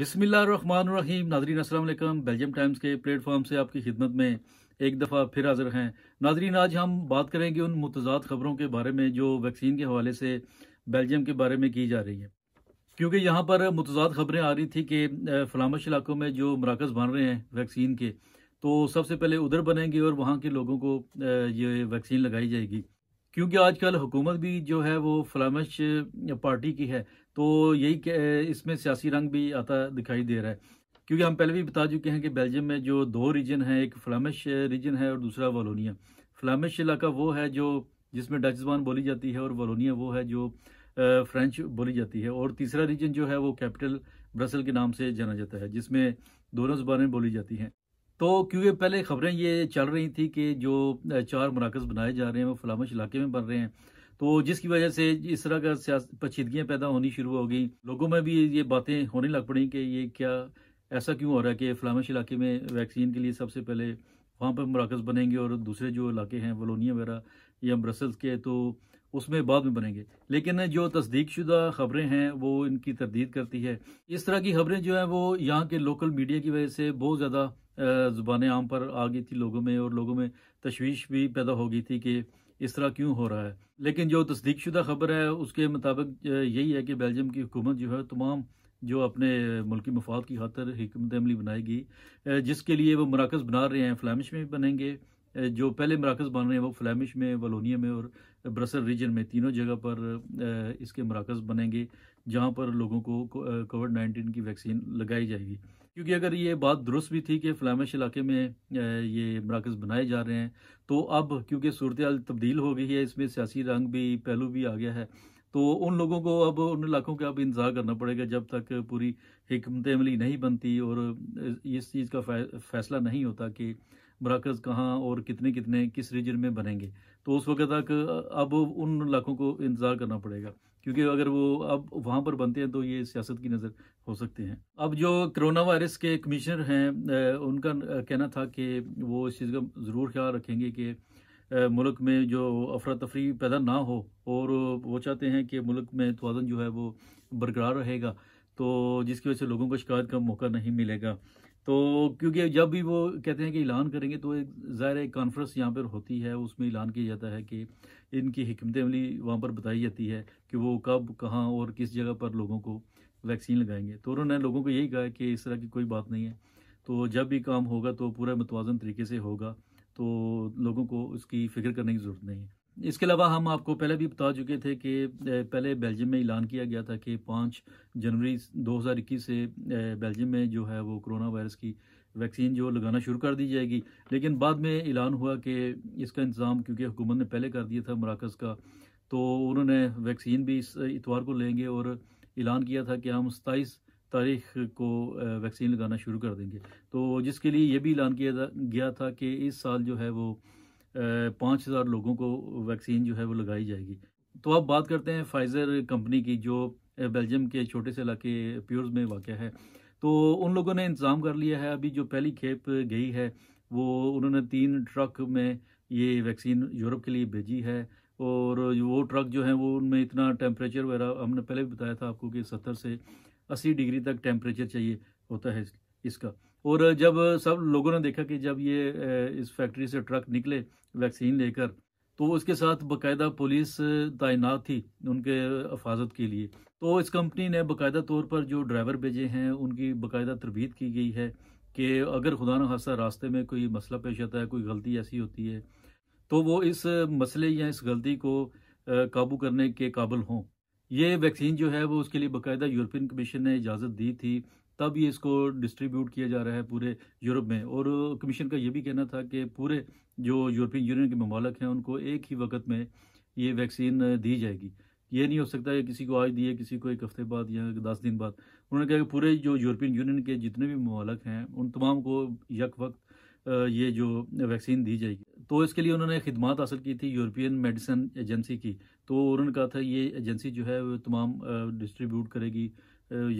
बिसमीम नादरीन Aslam Belgium Times के प्लेटफॉर्म से आपकी खिदमत में एक दफ़ा फिर हाजिर हैं नादरीन आज हम बात करेंगे उन मुतजाद खबरों के बारे में जो वैक्सीन के हवाले से बेल्जियम के बारे में की जा रही है क्योंकि यहाँ पर मुतजाद खबरें आ रही थी कि फलामश इलाकों में जो मराकज़ बन रहे हैं वैक्सीन के तो सबसे पहले उधर बनेंगे और वहाँ के लोगों को ये वैक्सीन लगाई जाएगी क्योंकि आजकल हुकूमत भी जो है वो फ्लामश पार्टी की है तो यही इसमें सियासी रंग भी आता दिखाई दे रहा है क्योंकि हम पहले भी बता चुके हैं कि बेल्जियम में जो दो रीजन हैं एक फ्लामिश रीजन है और दूसरा वालोनिया फ्लामिश इलाका वो है जो जिसमें डच जबान बोली जाती है और वालोनिया वो है जो फ्रेंच बोली जाती है और तीसरा रीजन जो है वो कैपिटल ब्रसल के नाम से जाना जाता है जिसमें दोनों जबानें बोली जाती हैं तो क्योंकि पहले खबरें ये चल रही थी कि जो चार मराकज़ बनाए जा रहे हैं वो फलामश इलाके में बन रहे हैं तो जिसकी वजह से इस तरह का पचीदगियाँ पैदा होनी शुरू हो गई लोगों में भी ये बातें होने लग पड़ी कि ये क्या ऐसा क्यों हो रहा है कि फलामश इलाके में वैक्सीन के लिए सबसे पहले वहाँ पर मराकज़ बनेंगे और दूसरे जो इलाके हैं वलोनिया वगैरह या ब्रसल्स के तो उसमें बाद में बनेंगे लेकिन जो तस्दीक शुदा खबरें हैं वो इनकी तरदीद करती है इस तरह की खबरें जो हैं वो यहाँ के लोकल मीडिया की वजह से बहुत ज़्यादा ज़ुबान आम पर आ गई थी लोगों में और लोगों में तशवीश भी पैदा हो गई थी कि इस तरह क्यों हो रहा है लेकिन जो तस्दीकशुदा खबर है उसके मुताबिक यही है कि बेल्जियम की हुकूमत जो है तमाम जो अपने मुल्की मफाद की खातर हमत अमली बनाएगी जिसके लिए वो मराकज़ बना रहे हैं फ्लैमिश में भी बनेंगे जो पहले मराकज़ बन रहे हैं वो फ्लैमिश में वलोनिया में और ब्रसल रीजन में तीनों जगह पर इसके मराकज़ बनेंगे जहाँ पर लोगों को कोविड नाइन्टीन की वैक्सीन लगाई जाएगी क्योंकि अगर ये बात दुरुस्त भी थी कि फ्लामिश इलाके में ये मराकज़ बनाए जा रहे हैं तो अब क्योंकि सूरत तब्दील हो गई है इसमें सियासी रंग भी पहलू भी आ गया है तो उन लोगों को अब उन इलाकों का अब इंतज़ार करना पड़ेगा जब तक पूरी हमत अमली नहीं बनती और इस चीज़ का फैसला नहीं होता कि मराकज़ कहाँ और कितने कितने किस रीजन में बनेंगे तो उस वक्त तक अब उन इलाकों को इंतज़ार करना पड़ेगा क्योंकि अगर वो अब वहाँ पर बनते हैं तो ये सियासत की नज़र हो सकते हैं अब जो कोरोना वायरस के कमिश्नर हैं उनका कहना था कि वो इस चीज़ का ज़रूर ख्याल रखेंगे कि मुल्क में जो अफरा तफरी पैदा ना हो और वो चाहते हैं कि मुल्क में तोज़न जो है वो बरकरार रहेगा तो जिसकी वजह से लोगों को शिकायत का मौका नहीं मिलेगा तो क्योंकि जब भी वो कहते हैं कि ऐलान करेंगे तो एक ज़ाहिर एक कॉन्फ्रेंस यहाँ पर होती है उसमें ऐलान किया जाता है कि इनकी हमत अमली वहाँ पर बताई जाती है कि वो कब कहाँ और किस जगह पर लोगों को वैक्सीन लगाएंगे तो उन्होंने लोगों को यही कहा कि इस तरह की कोई बात नहीं है तो जब भी काम होगा तो पूरा मतवाज़न तरीके से होगा तो लोगों को उसकी फ़िक्र करने की ज़रूरत नहीं है इसके अलावा हम आपको पहले भी बता चुके थे कि पहले बेल्जियम में ऐलान किया गया था कि पाँच जनवरी इक्कीस से बेल्जियम में जो है वो कोरोना वायरस की वैक्सीन जो लगाना शुरू कर दी जाएगी लेकिन बाद में ऐलान हुआ कि इसका इंतज़ाम क्योंकि हुकूमत ने पहले कर दिया था मराकज़ का तो उन्होंने वैक्सीन भी इस इतवार को लेंगे और ऐलान किया था कि हम सताईस तारीख को वैक्सीन लगाना शुरू कर देंगे तो जिसके लिए ये भी ऐलान किया गया था कि इस साल जो है वो पाँच हज़ार लोगों को वैक्सीन जो है वो लगाई जाएगी तो अब बात करते हैं फाइज़र कंपनी की जो बेल्जियम के छोटे से इलाके प्योर्स में वाक़ है तो उन लोगों ने इंतज़ाम कर लिया है अभी जो पहली खेप गई है वो उन्होंने तीन ट्रक में ये वैक्सीन यूरोप के लिए भेजी है और वो ट्रक जो है वो उनमें इतना टेम्परेचर वगैरह हमने पहले भी बताया था आपको कि सत्तर से अस्सी डिग्री तक टेम्परेचर चाहिए होता है इसका और जब सब लोगों ने देखा कि जब ये इस फैक्ट्री से ट्रक निकले वैक्सीन लेकर तो उसके साथ बाकायदा पुलिस तैनात थी उनके हफाजत के लिए तो इस कंपनी ने बाकायदा तौर पर जो ड्राइवर भेजे हैं उनकी बाकायदा तरबीत की गई है कि अगर खुदा न खासा रास्ते में कोई मसला पेश आता है कोई गलती ऐसी होती है तो वो इस मसले या इस गलती को काबू करने के काबिल हों ये वैक्सीन जो है वो उसके लिए बाकायदा यूरोपियन कमीशन ने इजाज़त दी थी तब ये इसको डिस्ट्रीब्यूट किया जा रहा है पूरे यूरोप में और कमीशन का ये भी कहना था कि पूरे जो यूरोपियन यूनियन के ममालक हैं उनको एक ही वक्त में ये वैक्सीन दी जाएगी ये नहीं हो सकता है किसी को आज दिए किसी को एक हफ्ते बाद या दस दिन बाद उन्होंने कहा कि पूरे जो यूरोपियन यूनियन के जितने भी ममालक हैं उन तमाम को यक वक्त ये जो वैक्सीन दी जाएगी तो इसके लिए उन्होंने खिदमत हासिल की थी यूरोपियन मेडिसिन एजेंसी की तो उन्होंने कहा था ये एजेंसी जो है वो तमाम डिस्ट्रीब्यूट करेगी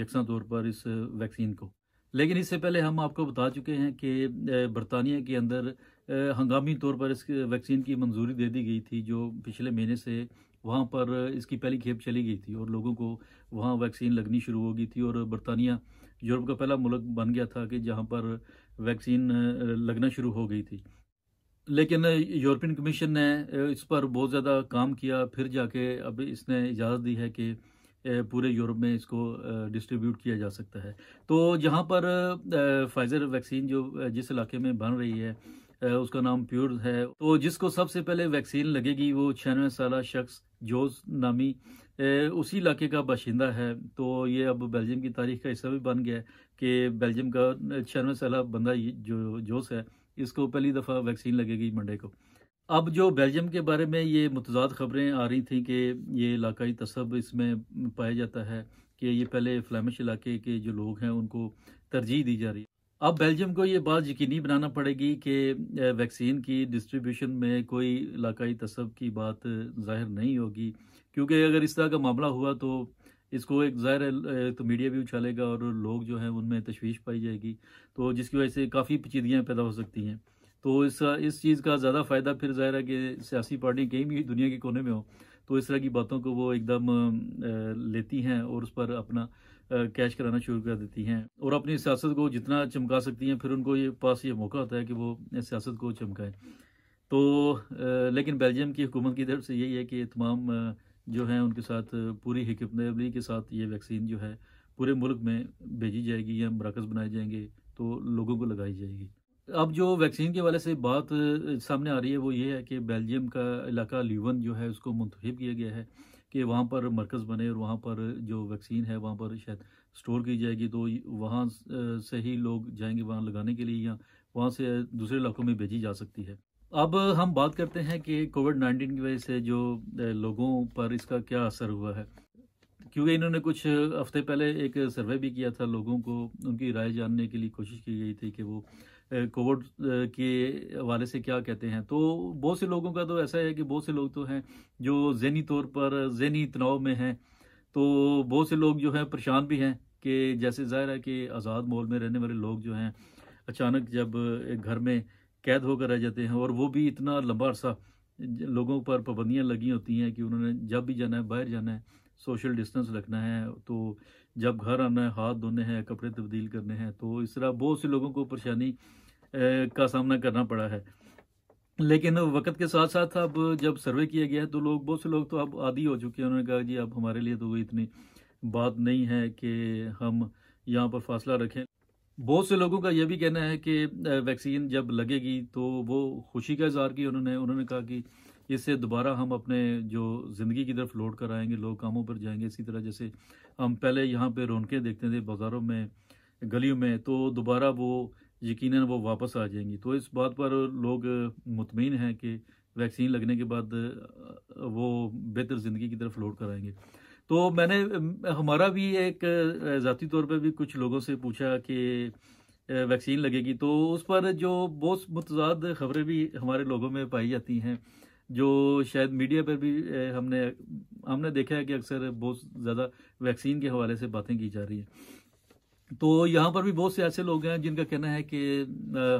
यकसा तौर पर इस वैक्सीन को लेकिन इससे पहले हम आपको बता चुके हैं कि बरतानिया के अंदर हंगामी तौर पर इस वैक्सीन की मंजूरी दे दी गई थी जो पिछले महीने से वहाँ पर इसकी पहली खेप चली गई थी और लोगों को वहाँ वैक्सीन लगनी शुरू हो गई थी और बरतानिया यूरोप का पहला मुल्क बन गया था कि जहाँ पर वैक्सीन लगना शुरू हो गई थी लेकिन यूरोपियन कमीशन ने इस पर बहुत ज़्यादा काम किया फिर जाके अब इसने इजाज़त दी है कि पूरे यूरोप में इसको डिस्ट्रीब्यूट किया जा सकता है तो जहाँ पर फाइज़र वैक्सीन जो जिस इलाके में बन रही है उसका नाम प्योर है तो जिसको सबसे पहले वैक्सीन लगेगी वो छियानवे साल शख्स जोस नामी उसी इलाके का बाशिंदा है तो ये अब बेल्जियम की तारीख का हिस्सा भी बन गया कि बेल्जियम का छियानवे साल बंदा जो जोश है इसको पहली दफ़ा वैक्सीन लगेगी मंडे को अब जो बेल्जियम के बारे में ये मतजाद ख़बरें आ रही थी कि ये इलाकई तस्ब इसमें पाया जाता है कि ये पहले फ्लैमिश इलाके के जो लोग हैं उनको तरजीह दी जा रही है अब बेल्जियम को ये बात यकीनी बनाना पड़ेगी कि वैक्सीन की डिस्ट्रीब्यूशन में कोई इलाकई तस्ब की बात जाहिर नहीं होगी क्योंकि अगर इस तरह का मामला हुआ तो इसको एक जाहिर है तो मीडिया भी उछालेगा और लोग जो हैं उनमें तशवीश पाई जाएगी तो जिसकी वजह से काफ़ी पेचीदगियाँ पैदा हो सकती हैं तो इस इस चीज़ का ज़्यादा फ़ायदा फिर ज़ाहिर है कि सियासी पार्टियाँ कहीं भी दुनिया के कोने में हो तो इस तरह की बातों को वो एकदम लेती हैं और उस पर अपना कैश कराना शुरू कर देती हैं और अपनी सियासत को जितना चमका सकती हैं फिर उनको ये पास ये मौका होता है कि वो सियासत को चमकाएं तो लेकिन बेल्जियम की हुकूमत की तरफ से यही है कि तमाम जो हैं उनके साथ पूरी हमत के साथ ये वैक्सीन जो है पूरे मुल्क में भेजी जाएगी या मरकज़ बनाए जाएंगे तो लोगों को लगाई जाएगी अब जो वैक्सीन के वाले से बात सामने आ रही है वो ये है कि बेल्जियम का इलाका ल्यूवन जो है उसको मंतखब किया गया है कि वहाँ पर मरकज़ बने और वहाँ पर जो वैक्सीन है वहाँ पर शायद स्टोर की जाएगी तो वहाँ से ही लोग जाएंगे वहाँ लगाने के लिए या वहाँ से दूसरे इलाकों में भेजी जा सकती है अब हम बात करते हैं कि कोविड नाइन्टीन की वजह से जो लोगों पर इसका क्या असर हुआ है क्योंकि इन्होंने कुछ हफ्ते पहले एक सर्वे भी किया था लोगों को उनकी राय जानने के लिए कोशिश की गई थी कि वो कोविड के हवाले से क्या कहते हैं तो बहुत से लोगों का तो ऐसा है कि बहुत से लोग तो हैं जो जहनी तौर पर जहनी तनाव में हैं तो बहुत से लोग जो हैं परेशान भी हैं कि जैसे जाहिर है कि आज़ाद माहौल में रहने वाले लोग जो हैं अचानक जब घर में कैद होकर रह जाते हैं और वो भी इतना लंबा अरसा लोगों पर पाबंदियाँ लगी होती हैं कि उन्होंने जब भी जाना है बाहर जाना है सोशल डिस्टेंस रखना है तो जब घर आना है हाथ धोने हैं कपड़े तब्दील करने हैं तो इस तरह बहुत से लोगों को परेशानी का सामना करना पड़ा है लेकिन वक्त के साथ साथ अब जब सर्वे किया गया है तो लोग बहुत से लोग तो अब आदि हो चुके हैं उन्होंने कहा जी अब हमारे लिए तो इतनी बात नहीं है कि हम यहाँ पर फासला रखें बहुत से लोगों का यह भी कहना है कि वैक्सीन जब लगेगी तो वो खुशी का इजहार की उन्होंने उन्होंने कहा कि इससे दोबारा हम अपने जो ज़िंदगी की तरफ लौट कर आएंगे लोग कामों पर जाएंगे इसी तरह जैसे हम पहले यहाँ पे रौनकें देखते थे बाज़ारों में गलियों में तो दोबारा वो यकीन वो वापस आ जाएंगी तो इस बात पर लोग मुतमिन हैं कि वैक्सीन लगने के बाद वो बेहतर ज़िंदगी की तरफ लौट कर आएंगे तो मैंने हमारा भी एक ज़ाती तौर पर भी कुछ लोगों से पूछा कि वैक्सीन लगेगी तो उस पर जो बहुत मतजाद खबरें भी हमारे लोगों में पाई जाती हैं जो शायद मीडिया पर भी हमने हमने देखा है कि अक्सर बहुत ज़्यादा वैक्सीन के हवाले से बातें की जा रही हैं तो यहाँ पर भी बहुत से ऐसे लोग हैं जिनका कहना है कि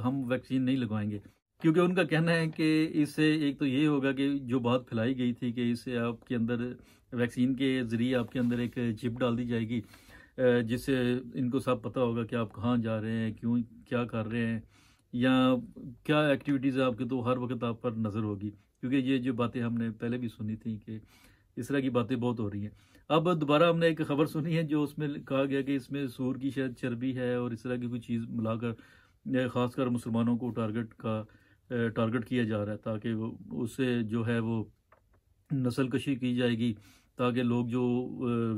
हम वैक्सीन नहीं लगवाएंगे क्योंकि उनका कहना है कि इससे एक तो ये होगा कि जो बात फैलाई गई थी कि इससे आपके अंदर वैक्सीन के ज़रिए आपके अंदर एक चिप डाल दी जाएगी जिससे इनको सब पता होगा कि आप कहाँ जा रहे हैं क्यों क्या कर रहे हैं या क्या एक्टिविटीज़ है आपके तो हर वक्त आप पर नज़र होगी क्योंकि ये जो बातें हमने पहले भी सुनी थी कि इस तरह की बातें बहुत हो रही हैं अब दोबारा हमने एक खबर सुनी है जो उसमें कहा गया कि इसमें सूर की शायद चर्बी है और इस तरह की कोई चीज़ मिलाकर ख़ासकर मुसलमानों को टारगेट का टारगेट किया जा रहा है ताकि उससे जो है वो नस्ल कशी की जाएगी ताकि लोग जो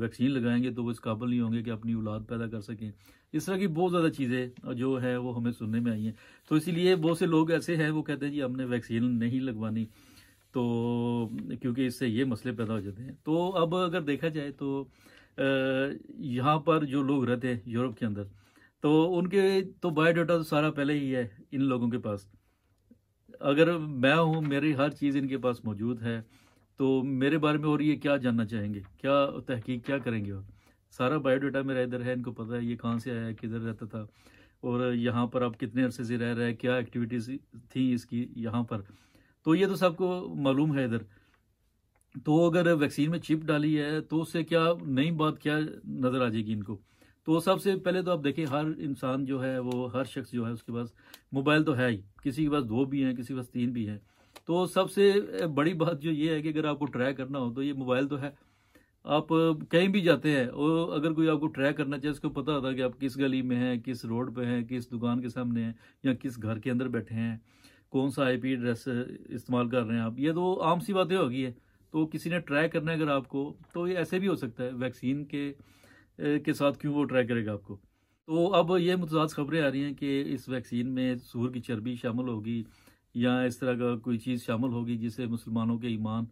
वैक्सीन लगाएंगे तो वो इस काबिल नहीं होंगे कि अपनी औलाद पैदा कर सकें इस तरह की बहुत ज़्यादा चीज़ें जो है वो हमें सुनने में आई हैं तो इसीलिए बहुत से लोग ऐसे हैं वो कहते हैं जी हमने वैक्सीन नहीं लगवानी तो क्योंकि इससे ये मसले पैदा हो जाते हैं तो अब अगर देखा जाए तो यहाँ पर जो लोग रहते हैं यूरोप के अंदर तो उनके तो बायोडाटा तो सारा पहले ही है इन लोगों के पास अगर मैं हूँ मेरी हर चीज़ इनके पास मौजूद है तो मेरे बारे में और ये क्या जानना चाहेंगे क्या तहकीक क्या करेंगे और सारा बायोडाटा मेरा इधर है इनको पता है ये कहाँ से आया है किधर रहता था और यहाँ पर आप कितने अरसे से रह रहे हैं क्या एक्टिविटीज़ थी इसकी यहाँ पर तो ये तो सबको मालूम है इधर तो अगर वैक्सीन में चिप डाली है तो उससे क्या नई बात क्या नज़र आ जाएगी इनको तो सबसे पहले तो आप देखें हर इंसान जो है वो हर शख्स जो है उसके पास मोबाइल तो है ही किसी के पास दो भी हैं किसी के पास तीन भी हैं तो सबसे बड़ी बात जो ये है कि अगर आपको ट्रैक करना हो तो ये मोबाइल तो है आप कहीं भी जाते हैं और अगर कोई आपको ट्रैक करना चाहे उसको पता होता है कि आप किस गली में हैं किस रोड पे हैं किस दुकान के सामने हैं या किस घर के अंदर बैठे हैं कौन सा आईपी एड्रेस इस्तेमाल कर रहे हैं आप ये तो आम सी बातें होगी है तो किसी ने ट्रैक करना है अगर आपको तो ये ऐसे भी हो सकता है वैक्सीन के के साथ क्यों वो ट्रैक करेगा आपको तो अब ये मुतजाद खबरें आ रही हैं कि इस वैक्सीन में सूर की चर्बी शामिल होगी या इस तरह का कोई चीज़ शामिल होगी जिससे मुसलमानों के ईमान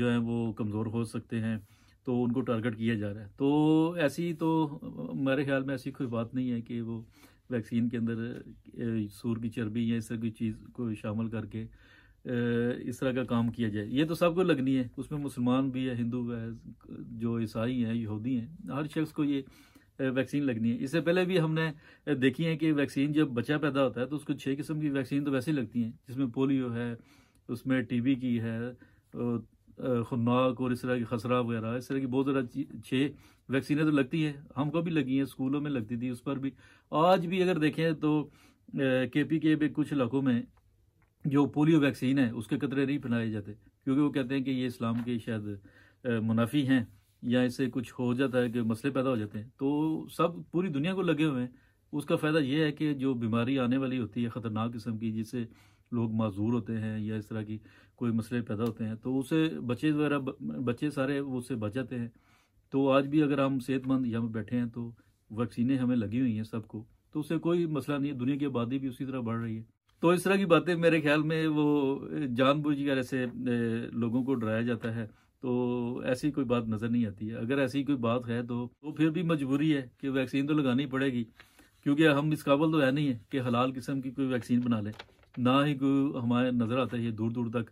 जो हैं वो कमज़ोर हो सकते हैं तो उनको टारगेट किया जा रहा है तो ऐसी तो मेरे ख्याल में ऐसी कोई बात नहीं है कि वो वैक्सीन के अंदर सूर की चर्बी या इस तरह की चीज़ को शामिल करके इस तरह का काम किया जाए ये तो सबको लगनी है उसमें मुसलमान भी है हिंदू है जो ईसाई हैं यहूदी हैं हर शख्स को ये वैक्सीन लगनी है इससे पहले भी हमने देखी है कि वैक्सीन जब बच्चा पैदा होता है तो उसको छः किस्म की वैक्सीन तो वैसे ही लगती हैं जिसमें पोलियो है उसमें टीबी की है खुनाक और इस तरह की खसरा वगैरह इस तरह की बहुत ज़्यादा छः वैक्सीनें तो लगती हैं हमको भी लगी हैं स्कूलों में लगती थी उस पर भी आज भी अगर देखें तो के पी के कुछ इलाकों में जो पोलियो वैक्सीन है उसके कतरे नहीं पहनाए जाते क्योंकि वो कहते हैं कि ये इस्लाम के शायद मुनाफी हैं या इससे कुछ हो जाता है कि मसले पैदा हो जाते हैं तो सब पूरी दुनिया को लगे हुए हैं उसका फ़ायदा यह है कि जो बीमारी आने वाली होती है ख़तरनाक किस्म की जिससे लोग माजूर होते हैं या इस तरह की कोई मसले पैदा होते हैं तो उसे बच्चे वगैरह बच्चे सारे उससे बच जाते हैं तो आज भी अगर हम सेहतमंद यहाँ बैठे हैं तो वैक्सीनें हमें लगी हुई हैं सबको तो उससे कोई मसला नहीं है दुनिया की आबादी भी उसी तरह बढ़ रही है तो इस तरह की बातें मेरे ख्याल में वो जानबूझ कर ऐसे लोगों को डराया जाता है तो ऐसी कोई बात नज़र नहीं आती है अगर ऐसी कोई बात है तो तो फिर भी मजबूरी है कि वैक्सीन तो लगानी पड़ेगी क्योंकि हम इस काबल तो है नहीं है कि हलाल किस्म की कोई वैक्सीन बना ले ना ही कोई हमारे नज़र आता है दूर दूर तक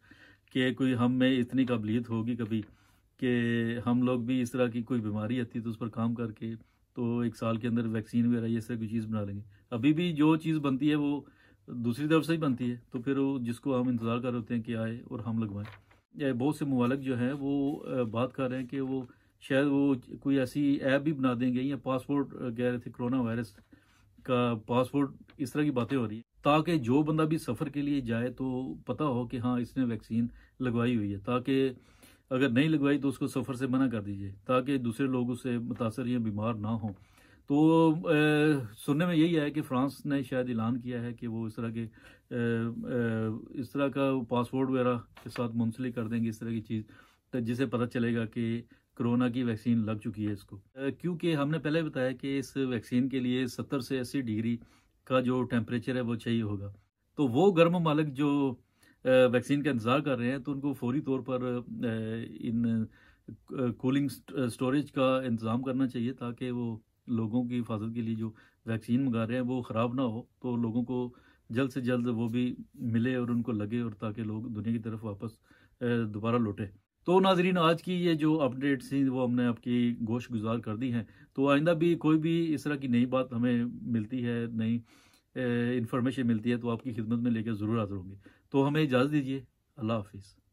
कि कोई हम में इतनी काबिलियत होगी कभी कि हम लोग भी इस तरह की कोई बीमारी आती है तो उस पर काम करके तो एक साल के अंदर वैक्सीन वगैरह ये सब कोई चीज़ बना लेंगे अभी भी जो चीज़ बनती है वो दूसरी तरफ से ही बनती है तो फिर वो जिसको हम इंतज़ार कर रहे होते हैं कि आए और हम लगवाएं बहुत से ममालिक जो हैं वो बात कर रहे हैं कि वो शायद वो कोई ऐसी ऐप भी बना देंगे या पासपोर्ट कह रहे थे कोरोना वायरस का पासपोर्ट इस तरह की बातें हो रही है ताकि जो बंदा भी सफ़र के लिए जाए तो पता हो कि हाँ इसने वैक्सीन लगवाई हुई है ताकि अगर नहीं लगवाई तो उसको सफ़र से मना कर दीजिए ताकि दूसरे लोग उससे मुतासर या बीमार ना हों तो सुनने में यही आया कि फ्रांस ने शायद ऐलान किया है कि वो इस तरह के इस तरह का पासवर्ड वगैरह के साथ मुंसलिक कर देंगे इस तरह की चीज़ तो जिसे पता चलेगा कि कोरोना की वैक्सीन लग चुकी है इसको क्योंकि हमने पहले बताया कि इस वैक्सीन के लिए सत्तर से अस्सी डिग्री का जो टेम्परेचर है वो चाहिए होगा तो वो गर्म मालिक जो वैक्सीन का इंतज़ार कर रहे हैं तो उनको फौरी तौर पर इन कूलिंग स्टोरेज का इंतज़ाम करना चाहिए ताकि वो लोगों की हिफाजत के लिए जो वैक्सीन मंगा रहे हैं वो ख़राब ना हो तो लोगों को जल्द से जल्द वो भी मिले और उनको लगे और ताकि लोग दुनिया की तरफ वापस दोबारा लौटे तो नाजरीन आज की ये जो अपडेट्स थी वो हमने आपकी गोश गुजार कर दी हैं तो आइंदा भी कोई भी इस तरह की नई बात हमें मिलती है नई इन्फॉर्मेशन मिलती है तो आपकी खिदमत में लेकर ज़रूर हाजिर होंगे तो हमें इजाज़त दीजिए अल्लाह हाफिज़